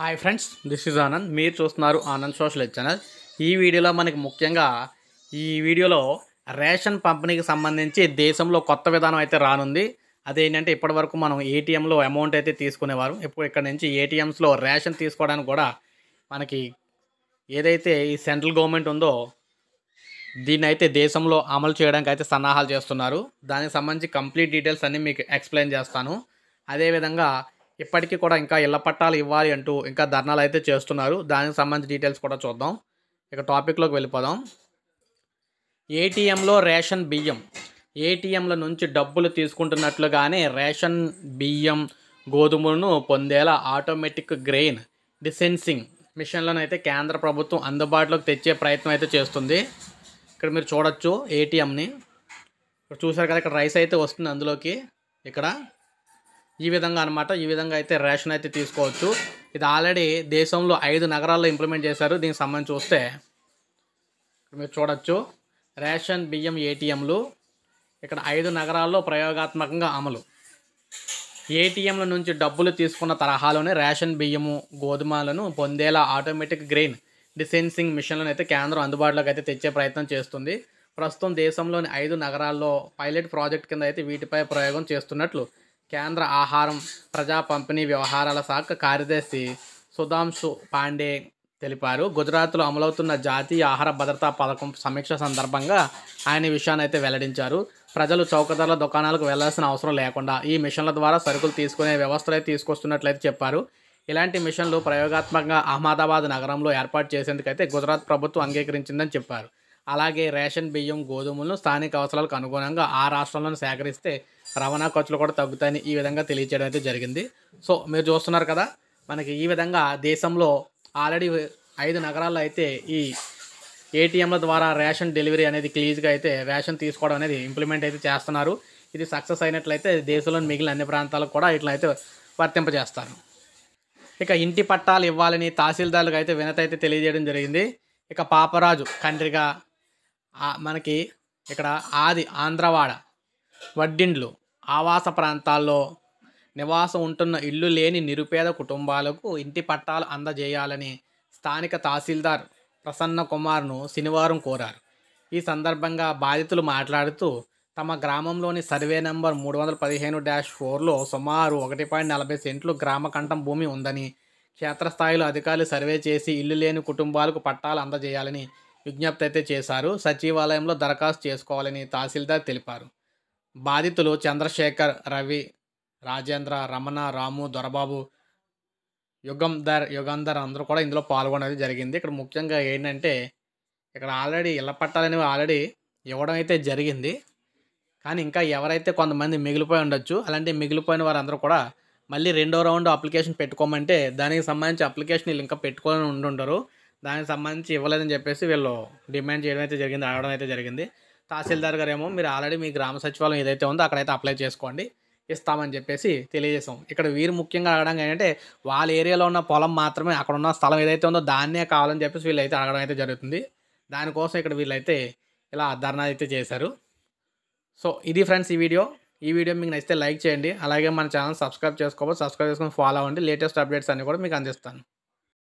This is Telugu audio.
hi friends this is Anand మీరు చూస్తున్నారు ఆనంద్ సోషల్ ఛానల్ ఈ వీడియోలో మనకి ముఖ్యంగా ఈ వీడియోలో రేషన్ పంపిణీకి సంబంధించి దేశంలో కొత్త విధానం అయితే రానుంది అదేంటంటే ఇప్పటివరకు మనం ఏటీఎంలో అమౌంట్ అయితే తీసుకునేవారు ఇప్పుడు ఇక్కడ నుంచి ఏటీఎంస్లో రేషన్ తీసుకోవడానికి కూడా మనకి ఏదైతే ఈ సెంట్రల్ గవర్నమెంట్ ఉందో దీన్ని అయితే దేశంలో అమలు చేయడానికి అయితే సన్నాహాలు చేస్తున్నారు దానికి సంబంధించి కంప్లీట్ డీటెయిల్స్ అన్నీ మీకు ఎక్స్ప్లెయిన్ చేస్తాను అదేవిధంగా ఇప్పటికీ కూడా ఇంకా ఇళ్ల పట్టాలు ఇవ్వాలి అంటూ ఇంకా ధర్నాలు అయితే చేస్తున్నారు దానికి సంబంధించి డీటెయిల్స్ కూడా చూద్దాం ఇక టాపిక్లోకి వెళ్ళిపోదాం ఏటీఎంలో రేషన్ బియ్యం ఏటీఎంల నుంచి డబ్బులు తీసుకుంటున్నట్లుగానే రేషన్ బియ్యం గోధుమలను పొందేలా ఆటోమేటిక్ గ్రెయిన్ డిసెన్సింగ్ మిషన్లను అయితే కేంద్ర ప్రభుత్వం అందుబాటులోకి తెచ్చే ప్రయత్నం అయితే చేస్తుంది ఇక్కడ మీరు చూడొచ్చు ఏటీఎంని ఇక్కడ చూసారు కదా ఇక్కడ రైస్ అయితే వస్తుంది అందులోకి ఇక్కడ ఈ విధంగా అనమాట ఈ విధంగా అయితే రేషన్ అయితే తీసుకోవచ్చు ఇది ఆల్రెడీ దేశంలో ఐదు నగరాల్లో ఇంప్లిమెంట్ చేశారు దీనికి సంబంధించి చూస్తే మీరు చూడొచ్చు రేషన్ బియ్యం ఏటీఎంలు ఇక్కడ ఐదు నగరాల్లో ప్రయోగాత్మకంగా అమలు ఏటీఎంల నుంచి డబ్బులు తీసుకున్న తరహాలోనే రేషన్ బియ్యము గోధుమలను పొందేలా ఆటోమేటిక్ గ్రెయిన్ డిసెన్సింగ్ మిషన్లను అయితే కేంద్రం అందుబాటులోకి అయితే తెచ్చే ప్రయత్నం చేస్తుంది ప్రస్తుతం దేశంలోని ఐదు నగరాల్లో పైలట్ ప్రాజెక్ట్ కింద అయితే వీటిపై ప్రయోగం చేస్తున్నట్లు కేంద్ర ఆహారం ప్రజా పంపిణీ వ్యవహారాల శాఖ కార్యదర్శి సుధాంశు పాండే తెలిపారు గుజరాత్లో అమలవుతున్న జాతీయ ఆహార భద్రతా పథకం సమీక్ష సందర్భంగా ఆయన విషయాన్ని అయితే వెల్లడించారు ప్రజలు చౌకధరల దుకాణాలకు వెళ్లాల్సిన అవసరం లేకుండా ఈ మిషన్ల ద్వారా సరుకులు తీసుకునే అయితే తీసుకొస్తున్నట్లయితే చెప్పారు ఇలాంటి మిషన్లు ప్రయోగాత్మకంగా అహ్మదాబాద్ నగరంలో ఏర్పాటు చేసేందుకైతే గుజరాత్ ప్రభుత్వం అంగీకరించిందని చెప్పారు అలాగే రేషన్ బియ్యం గోధుమలను స్థానిక అవసరాలకు అనుగుణంగా ఆ రాష్ట్రంలో సేకరిస్తే రవాణా ఖర్చులు కూడా తగ్గుతాయని ఈ విధంగా తెలియచేయడం అయితే జరిగింది సో మీరు చూస్తున్నారు కదా మనకి ఈ విధంగా దేశంలో ఆల్రెడీ ఐదు నగరాల్లో అయితే ఈ ఏటీఎంల ద్వారా రేషన్ డెలివరీ అనేది క్లీజ్గా అయితే రేషన్ తీసుకోవడం అనేది ఇంప్లిమెంట్ అయితే చేస్తున్నారు ఇది సక్సెస్ అయినట్లయితే దేశంలోని మిగిలిన అన్ని ప్రాంతాలకు కూడా ఇట్లయితే వర్తింపజేస్తారు ఇక ఇంటి పట్టాలు ఇవ్వాలని తహసీల్దార్లకు అయితే వినత అయితే తెలియజేయడం జరిగింది ఇక పాపరాజు కండ్రిగా మనకి ఇక్కడ ఆది ఆంధ్రవాడ వడ్డిండ్లు ఆవాస ప్రాంతాల్లో నివాసం ఉంటున్న ఇల్లు లేని నిరుపేద కుటుంబాలకు ఇంటి పట్టాలు అందజేయాలని స్థానిక తహసీల్దార్ ప్రసన్న కుమార్ను శనివారం కోరారు ఈ సందర్భంగా బాధితులు మాట్లాడుతూ తమ గ్రామంలోని సర్వే నంబర్ మూడు వందల పదిహేను డాష్ ఫోర్లో సుమారు ఒకటి పాయింట్ నలభై సెంట్లు గ్రామకంఠం భూమి ఉందని క్షేత్రస్థాయిలో అధికారులు సర్వే చేసి ఇల్లు లేని కుటుంబాలకు పట్టాలు అందజేయాలని విజ్ఞప్తి అయితే చేశారు సచివాలయంలో దరఖాస్తు చేసుకోవాలని తహసీల్దార్ తెలిపారు బాధితులు చంద్రశేఖర్ రవి రాజేంద్ర రమణ రాము దొరబాబు యుగంధర్ యుగంధర్ అందరూ కూడా ఇందులో పాల్గొనేది జరిగింది ఇక్కడ ముఖ్యంగా ఏంటంటే ఇక్కడ ఆల్రెడీ ఇళ్ళ పట్టాలనేవి ఆల్రెడీ ఇవ్వడం అయితే జరిగింది కానీ ఇంకా ఎవరైతే కొంతమంది మిగిలిపోయి ఉండొచ్చు అలాంటి మిగిలిపోయిన వారందరూ కూడా మళ్ళీ రెండో రౌండ్ అప్లికేషన్ పెట్టుకోమంటే దానికి సంబంధించి అప్లికేషన్ వీళ్ళు ఇంకా పెట్టుకొని ఉండుంటారు దానికి సంబంధించి ఇవ్వలేదని చెప్పేసి వీళ్ళు డిమాండ్ చేయడం అయితే జరిగింది అడగడం అయితే జరిగింది తహసీల్దార్ గారు ఏమో మీరు ఆల్రెడీ మీ గ్రామ సచివాలయం ఏదైతే ఉందో అక్కడైతే అప్లై చేసుకోండి ఇస్తామని చెప్పేసి తెలియజేసాం ఇక్కడ వీరు ముఖ్యంగా అడగడం ఏంటంటే వాళ్ళ ఏరియాలో ఉన్న పొలం మాత్రమే అక్కడ ఉన్న స్థలం ఏదైతే ఉందో దాన్నే కావాలని చెప్పేసి వీళ్ళైతే అడగడం అయితే జరుగుతుంది దానికోసం ఇక్కడ వీళ్ళైతే ఇలా ధర్నా అయితే చేశారు సో ఇది ఫ్రెండ్స్ ఈ వీడియో ఈ వీడియో మీకు నచ్చితే లైక్ చేయండి అలాగే మన ఛానల్ సబ్స్క్రైబ్ చేసుకోవాలి సబ్స్క్రైబ్ చేసుకొని ఫాలో అవ్వండి లేటెస్ట్ అప్డేట్స్ అన్నీ కూడా మీకు అందిస్తాను